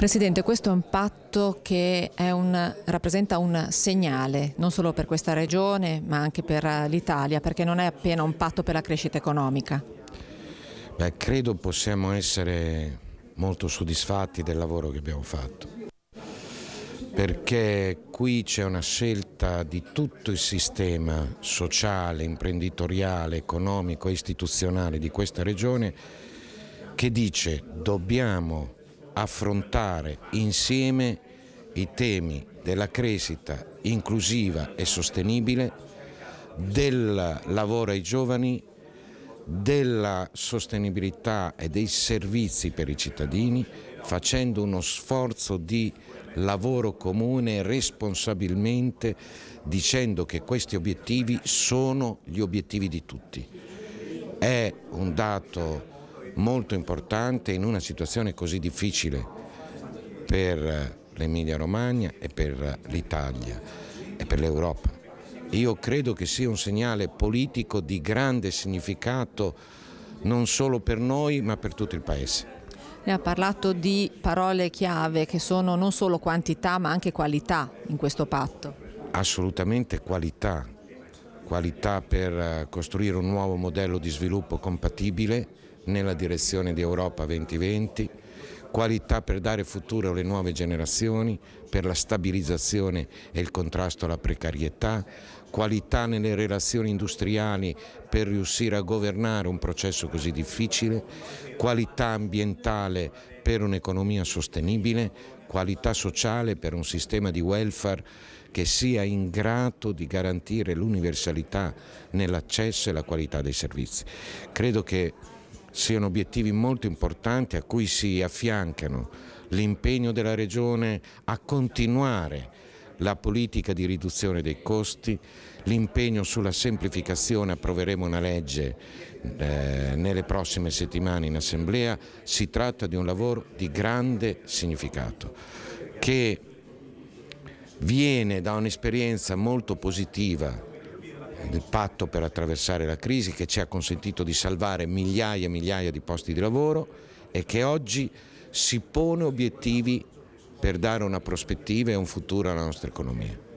Presidente, questo è un patto che un, rappresenta un segnale non solo per questa regione ma anche per eh, l'Italia perché non è appena un patto per la crescita economica. Beh, credo possiamo essere molto soddisfatti del lavoro che abbiamo fatto perché qui c'è una scelta di tutto il sistema sociale, imprenditoriale, economico e istituzionale di questa regione che dice dobbiamo affrontare insieme i temi della crescita inclusiva e sostenibile, del lavoro ai giovani, della sostenibilità e dei servizi per i cittadini, facendo uno sforzo di lavoro comune responsabilmente, dicendo che questi obiettivi sono gli obiettivi di tutti. È un dato molto importante in una situazione così difficile per l'Emilia Romagna e per l'Italia e per l'Europa. Io credo che sia un segnale politico di grande significato non solo per noi ma per tutto il Paese. Ne ha parlato di parole chiave che sono non solo quantità ma anche qualità in questo patto. Assolutamente qualità, qualità per eh, costruire un nuovo modello di sviluppo compatibile nella direzione di Europa 2020, qualità per dare futuro alle nuove generazioni, per la stabilizzazione e il contrasto alla precarietà, qualità nelle relazioni industriali per riuscire a governare un processo così difficile, qualità ambientale per un'economia sostenibile, qualità sociale per un sistema di welfare che sia in grado di garantire l'universalità nell'accesso e la qualità dei servizi. Credo che siano obiettivi molto importanti a cui si affiancano l'impegno della Regione a continuare la politica di riduzione dei costi, l'impegno sulla semplificazione, approveremo una legge eh, nelle prossime settimane in Assemblea, si tratta di un lavoro di grande significato che viene da un'esperienza molto positiva del patto per attraversare la crisi che ci ha consentito di salvare migliaia e migliaia di posti di lavoro e che oggi si pone obiettivi per dare una prospettiva e un futuro alla nostra economia.